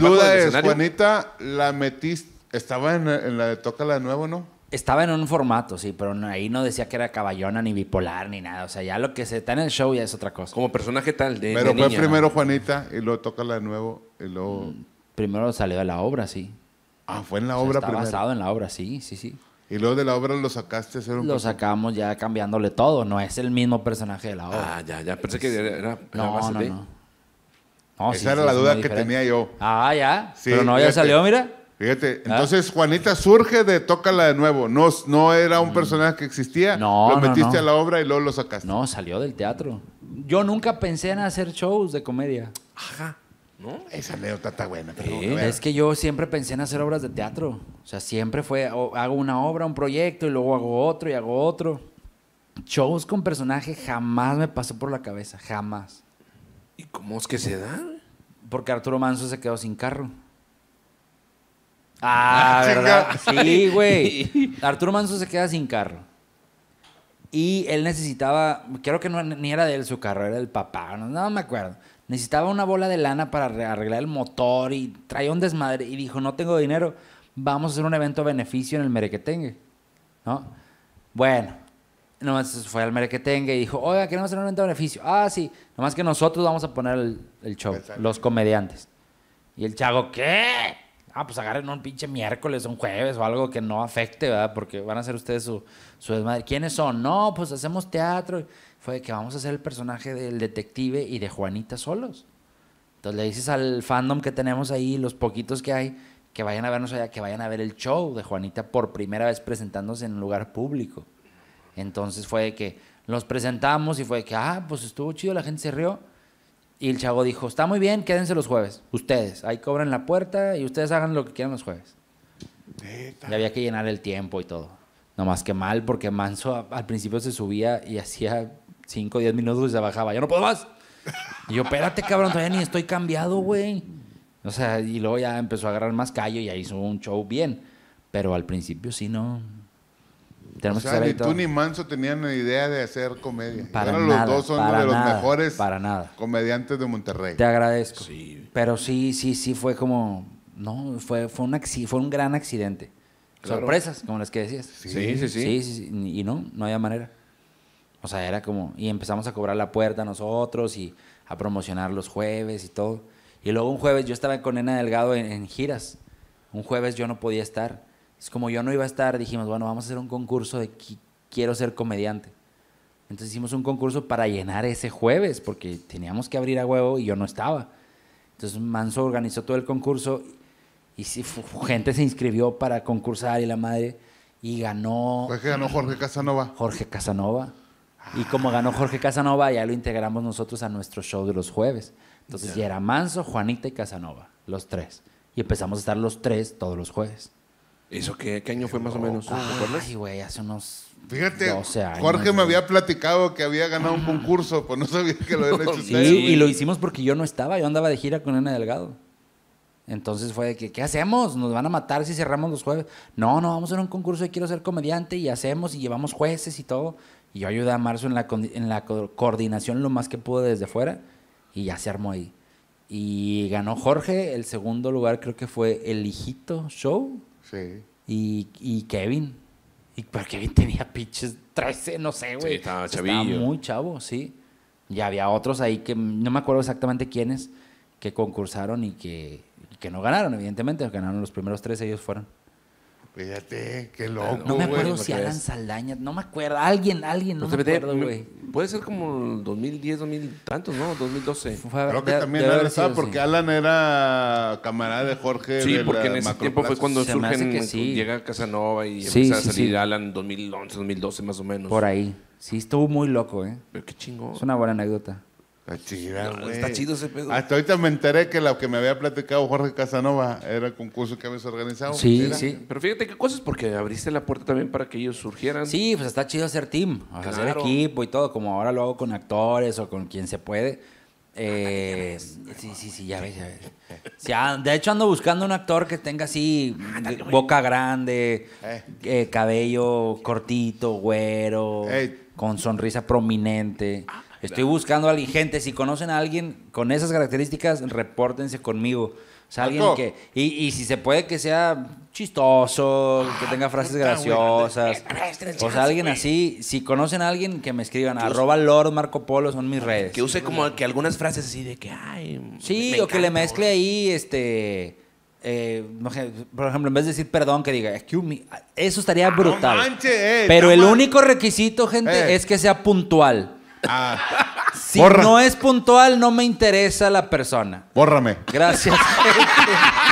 Mi duda es, Juanita, la metiste, estaba en, la de Tócala de nuevo, ¿no? Estaba en un formato, sí, pero ahí no decía que era caballona, ni bipolar, ni nada. O sea, ya lo que se está en el show ya es otra cosa. Como personaje tal de. Pero fue primero Juanita y luego Tócala de nuevo y luego. Mm, primero salió de la obra, sí. Ah, fue en la obra primero. basado en la obra, sí, sí, sí. Y luego de la obra lo sacaste a hacer un Lo sacamos ya cambiándole todo. No es el mismo personaje de la obra. Ah, ya, ya. Pensé que era, no, no, no. Esa era la duda que tenía yo. Ah, ya. Pero no, ya salió, mira. Fíjate, ah. entonces Juanita surge de Tócala de nuevo. No, no era un mm. personaje que existía. No. Lo metiste a la obra y luego lo sacaste. No, salió del teatro. Yo nunca pensé en hacer shows de comedia. Ajá. ¿No? Esa anécdota está buena. Sí, es que yo siempre pensé en hacer obras de teatro. O sea, siempre fue, hago una obra, un proyecto y luego hago otro y hago otro. Shows con personaje jamás me pasó por la cabeza, jamás. ¿Y cómo es que se da? Porque Arturo Manso se quedó sin carro. Ah, ah ¿verdad? Sí, güey. Arturo Manso se queda sin carro. Y él necesitaba, creo que no, ni era de él su carro, era del papá, no, no me acuerdo. Necesitaba una bola de lana para arreglar el motor y traía un desmadre y dijo, no tengo dinero, vamos a hacer un evento beneficio en el Merequetengue. ¿No? Bueno, Nomás fue al tenga y dijo, oiga, queremos hacer un evento de beneficio. Ah, sí. Nomás que nosotros vamos a poner el, show, los comediantes. Y el chago, ¿qué? Ah, pues agarren un pinche miércoles, un jueves o algo que no afecte, ¿verdad? Porque van a ser ustedes su, su desmadre. ¿Quiénes son? No, pues hacemos teatro. Fue que vamos a hacer el personaje del detective y de Juanita solos. Entonces le dices al fandom que tenemos ahí, los poquitos que hay, que vayan a vernos allá, que vayan a ver el show de Juanita por primera vez presentándose en un lugar público. Entonces fue que nos presentamos y fue que, ah, pues estuvo chido, la gente se rió. Y el chavo dijo, está muy bien, quédense los jueves, ustedes. Ahí cobran la puerta y ustedes hagan lo que quieran los jueves. Y había que llenar el tiempo y todo. No más que mal, porque Manso al principio se subía y hacía 5 o 10 minutos y se bajaba. ¡Ya no puedo más! Y yo, espérate, cabrón, todavía ni estoy cambiado, güey. O sea, y luego ya empezó a agarrar más callo y ahí hizo un show bien. Pero al principio sí, no, o sea, Ni tú ni Manso tenían la idea de hacer comedia. Para nada, los dos uno de los mejores para nada. comediantes de Monterrey. Te agradezco. Pero sí, sí, sí fue como. No, fue, fue, un, fue un gran accidente. Sorpresas, como las que decías. Sí sí sí, sí sí Y no, no había manera. O sea, era como. Y empezamos a cobrar la puerta nosotros y a promocionar los jueves y todo. Y luego un jueves yo estaba con Nena Delgado en giras. Un jueves yo no podía estar es como yo no iba a estar, dijimos, bueno, vamos a hacer un concurso de quiero ser comediante. Entonces hicimos un concurso para llenar ese jueves, porque teníamos que abrir a huevo y yo no estaba. Entonces Manso organizó todo el concurso y gente se inscribió para concursar y la madre y ganó. ¿Por qué ganó Jorge Casanova? Jorge Casanova. Y como ganó Jorge Casanova, ya lo integramos nosotros a nuestro show de los jueves. Entonces ya era Manso, Juanita y Casanova, los tres. Y empezamos a estar los tres todos los jueves. ¿Eso qué, qué año fue más o menos? Ay, güey, hace unos Fíjate, Jorge me había platicado que había ganado un concurso, pues no sabía que lo habían hecho Sí, y lo hicimos porque yo no estaba, yo andaba de gira con Ana Delgado. Entonces fue de que, ¿qué hacemos? ¿Nos van a matar si cerramos los jueves? No, no, vamos a hacer un concurso y quiero ser comediante y hacemos y llevamos jueces y todo. Y yo ayudé a Marzo en la, en la coordinación lo más que pude desde fuera y ya se armó ahí. Y ganó Jorge, el segundo lugar creo que fue El Hijito Show, Sí. Y, y Kevin. Y, pero Kevin tenía pitches 13, no sé, güey. Sí, estaba muy chavo, sí. Y había otros ahí que no me acuerdo exactamente quiénes que concursaron y que, que no ganaron, evidentemente. Ganaron los primeros tres, ellos fueron. Fíjate, qué loco. No me acuerdo si Alan Saldaña, no me acuerdo, alguien, alguien, no pues, me acuerdo, güey. Puede ser como 2010, 2000 tantos, ¿no? 2012. Creo que también Alan estaba porque Alan era camarada de Jorge. Sí, porque en ese tiempo fue cuando surgen, llega Casanova y empieza a salir Alan 2011, 2012 más o menos. Por ahí. Sí, estuvo muy loco, ¿eh? Pero qué chingo. Es una buena anécdota. Está chido ese pedo. Hasta ahorita me enteré que lo que me había platicado Jorge Casanova era el concurso que habías organizado. Sí, sí. Pero fíjate qué cosas, porque abriste la puerta también para que ellos surgieran. Sí, pues está chido hacer team, hacer equipo y todo, como ahora lo hago con actores o con quien se puede. Ah, eh, sí, sí, sí, ya ves, ya ves. Ah, de hecho, ando buscando un actor que tenga así ah, boca grande, eh. Eh, cabello cortito, güero, con sonrisa prominente. Estoy buscando a alguien, gente, si conocen a alguien con esas características, repórtense conmigo. O sea, alguien que. Y, si se puede que sea chistoso, que ah, tenga frases graciosas. O sea, alguien así. Si conocen a alguien, que me escriban. Arroba Lord Marco Polo son mis ah, redes. Que use como que algunas frases así de que, ay. Sí, o que le mezcle ahí, este. Eh, por ejemplo, en vez de decir perdón, que diga, Eso estaría ah, brutal. Pero el único requisito, gente, eh. es que sea puntual. Ah, si no es puntual, no me interesa la persona. Bórrame. Gracias.